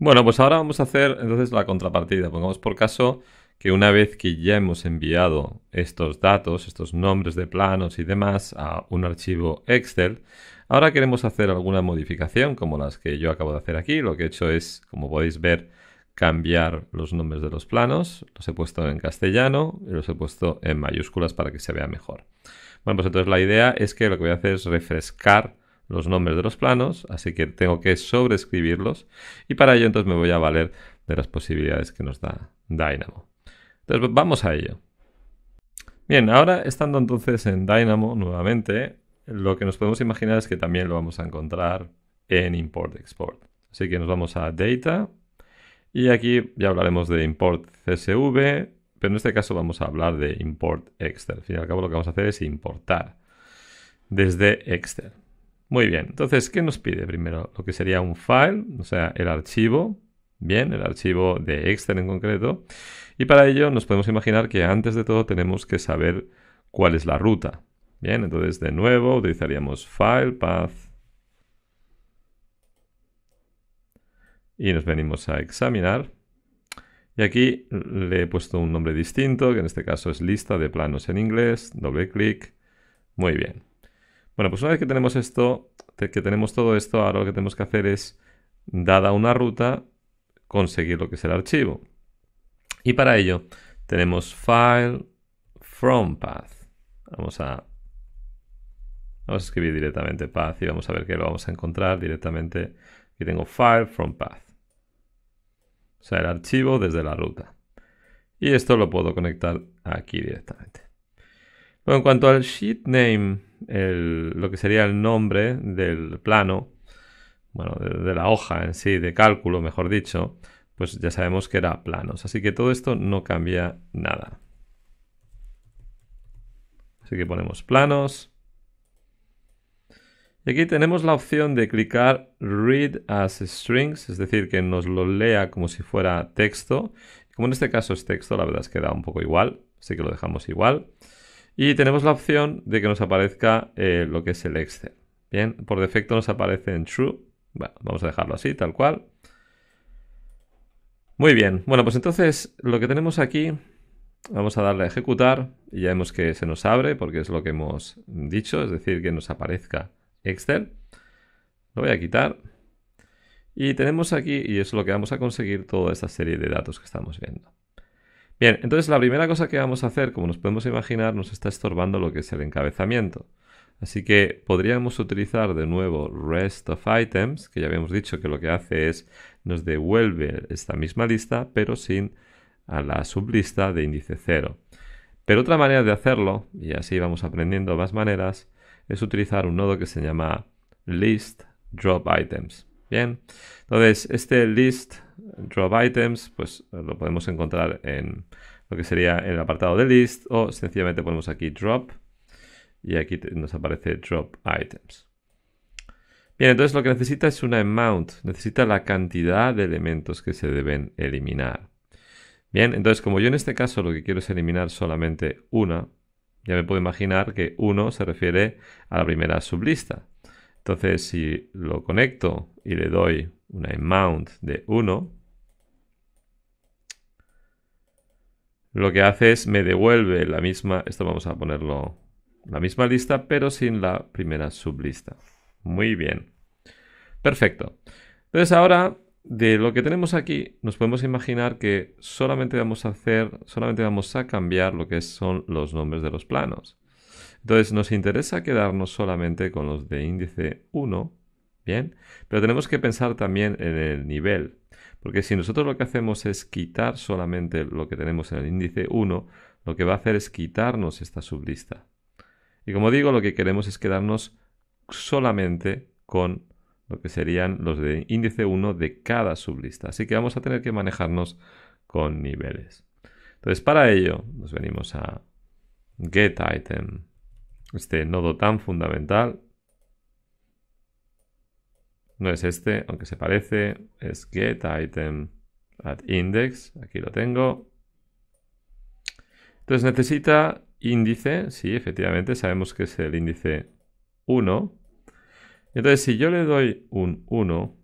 Bueno, pues ahora vamos a hacer entonces la contrapartida. Pongamos por caso que una vez que ya hemos enviado estos datos, estos nombres de planos y demás a un archivo Excel, ahora queremos hacer alguna modificación como las que yo acabo de hacer aquí. Lo que he hecho es, como podéis ver, cambiar los nombres de los planos. Los he puesto en castellano y los he puesto en mayúsculas para que se vea mejor. Bueno, pues entonces la idea es que lo que voy a hacer es refrescar los nombres de los planos, así que tengo que sobreescribirlos y para ello entonces me voy a valer de las posibilidades que nos da Dynamo. Entonces vamos a ello. Bien, ahora estando entonces en Dynamo nuevamente, lo que nos podemos imaginar es que también lo vamos a encontrar en import-export. Así que nos vamos a Data y aquí ya hablaremos de import CSV, pero en este caso vamos a hablar de import Excel. Al fin y al cabo lo que vamos a hacer es importar desde Excel. Muy bien, entonces, ¿qué nos pide primero? Lo que sería un file, o sea, el archivo, bien, el archivo de Excel en concreto. Y para ello nos podemos imaginar que antes de todo tenemos que saber cuál es la ruta. Bien, entonces de nuevo utilizaríamos file, path. Y nos venimos a examinar. Y aquí le he puesto un nombre distinto, que en este caso es lista de planos en inglés, doble clic. Muy bien. Bueno, pues una vez que tenemos esto, que tenemos todo esto, ahora lo que tenemos que hacer es, dada una ruta, conseguir lo que es el archivo. Y para ello tenemos file from path. Vamos a, escribir directamente path y vamos a ver qué lo vamos a encontrar directamente. Aquí tengo file from path. O sea, el archivo desde la ruta. Y esto lo puedo conectar aquí directamente. en cuanto al sheet name lo que sería el nombre del plano, bueno, de, de, la hoja en sí, de cálculo, mejor dicho, pues ya sabemos que era planos. Así que todo esto no cambia nada. Así que ponemos planos. Y aquí tenemos la opción de clicar Read as Strings, es decir, que nos lo lea como si fuera texto. Como en este caso es texto, la verdad es que da un poco igual, así que lo dejamos igual. Y tenemos la opción de que nos aparezca eh, lo que es el Excel. Bien, por defecto nos aparece en true. vamos a dejarlo así, tal cual. Muy bien, bueno, pues entonces lo que tenemos aquí, vamos a darle a ejecutar y ya vemos que se nos abre porque es lo que hemos dicho, es decir, que nos aparezca Excel. Lo voy a quitar. Y tenemos aquí, y es lo que vamos a conseguir, toda esta serie de datos que estamos viendo. Bien, entonces la primera cosa que vamos a hacer, como nos podemos imaginar, nos está estorbando lo que es el encabezamiento. Así que podríamos utilizar de nuevo rest of items, que ya habíamos dicho que lo que hace es nos devuelve esta misma lista, pero sin a la sublista de índice 0. Pero otra manera de hacerlo, y así vamos aprendiendo más maneras, es utilizar un nodo que se llama list drop items. Bien, entonces este list drop items, pues eh, lo podemos encontrar en lo que sería el apartado de list o sencillamente ponemos aquí drop y aquí nos aparece drop items. Bien, entonces lo que necesita es una amount, necesita la cantidad de elementos que se deben eliminar. Bien, entonces como yo en este caso lo que quiero es eliminar solamente una, ya me puedo imaginar que uno se refiere a la primera sublista. Entonces si lo conecto y le doy una amount de 1, lo que hace es me devuelve la misma, esto vamos a ponerlo, la misma lista, pero sin la primera sublista. Muy bien. Perfecto. Entonces ahora, de lo que tenemos aquí, nos podemos imaginar que solamente vamos a hacer, solamente vamos a cambiar lo que son los nombres de los planos. Entonces nos interesa quedarnos solamente con los de índice 1 pero tenemos que pensar también en el nivel, porque si nosotros lo que hacemos es quitar solamente lo que tenemos en el índice 1, lo que va a hacer es quitarnos esta sublista. Y como digo, lo que queremos es quedarnos solamente con lo que serían los de índice 1 de cada sublista. Así que vamos a tener que manejarnos con niveles. Entonces, para ello, nos venimos a getItem, este nodo tan fundamental, no es este, aunque se parece. Es get item at index. Aquí lo tengo. Entonces necesita índice. Sí, efectivamente, sabemos que es el índice 1. Entonces, si yo le doy un 1,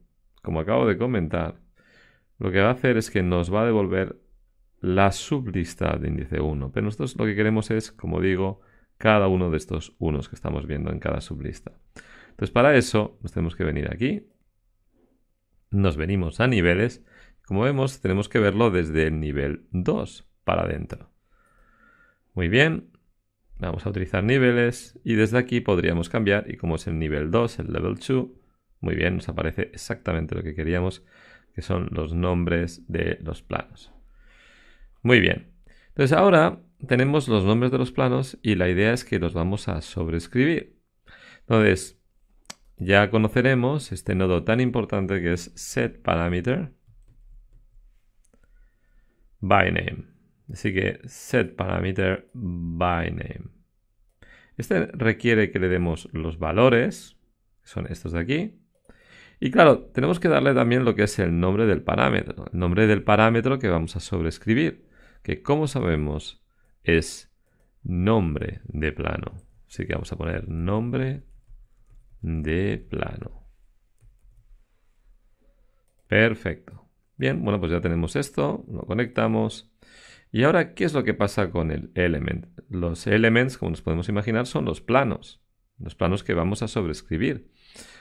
como acabo de comentar, lo que va a hacer es que nos va a devolver la sublista de índice 1. Pero nosotros lo que queremos es, como digo, cada uno de estos unos que estamos viendo en cada sublista. Entonces pues para eso nos tenemos que venir aquí, nos venimos a niveles, como vemos tenemos que verlo desde el nivel 2 para adentro. Muy bien, vamos a utilizar niveles y desde aquí podríamos cambiar y como es el nivel 2, el level 2, muy bien, nos aparece exactamente lo que queríamos, que son los nombres de los planos. Muy bien, entonces ahora tenemos los nombres de los planos y la idea es que los vamos a sobreescribir. Entonces, ya conoceremos este nodo tan importante que es parameter by name. Así que parameter by name. Este requiere que le demos los valores, que son estos de aquí. Y claro, tenemos que darle también lo que es el nombre del parámetro, el nombre del parámetro que vamos a sobreescribir, que como sabemos es nombre de plano. Así que vamos a poner nombre de plano. Perfecto. Bien, bueno, pues ya tenemos esto, lo conectamos. Y ahora, ¿qué es lo que pasa con el element? Los elements, como nos podemos imaginar, son los planos, los planos que vamos a sobrescribir.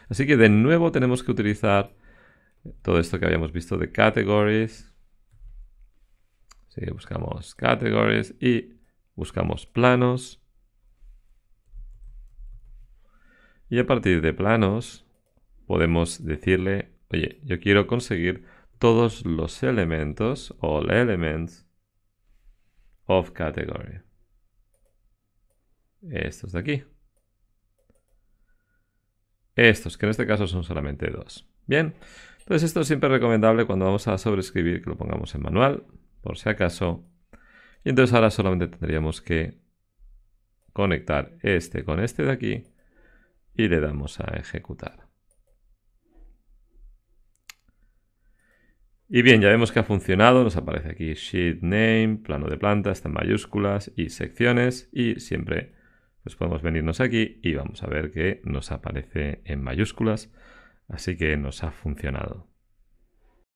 Así que de nuevo tenemos que utilizar todo esto que habíamos visto de categories. si buscamos categories y buscamos planos. Y a partir de planos podemos decirle, oye, yo quiero conseguir todos los elementos, all elements of category. Estos de aquí. Estos, que en este caso son solamente dos. Bien, entonces esto es siempre recomendable cuando vamos a sobreescribir que lo pongamos en manual, por si acaso. Y entonces ahora solamente tendríamos que conectar este con este de aquí y le damos a ejecutar. Y bien, ya vemos que ha funcionado, nos aparece aquí sheet name, plano de planta, está en mayúsculas y secciones y siempre nos pues, podemos venirnos aquí y vamos a ver que nos aparece en mayúsculas, así que nos ha funcionado.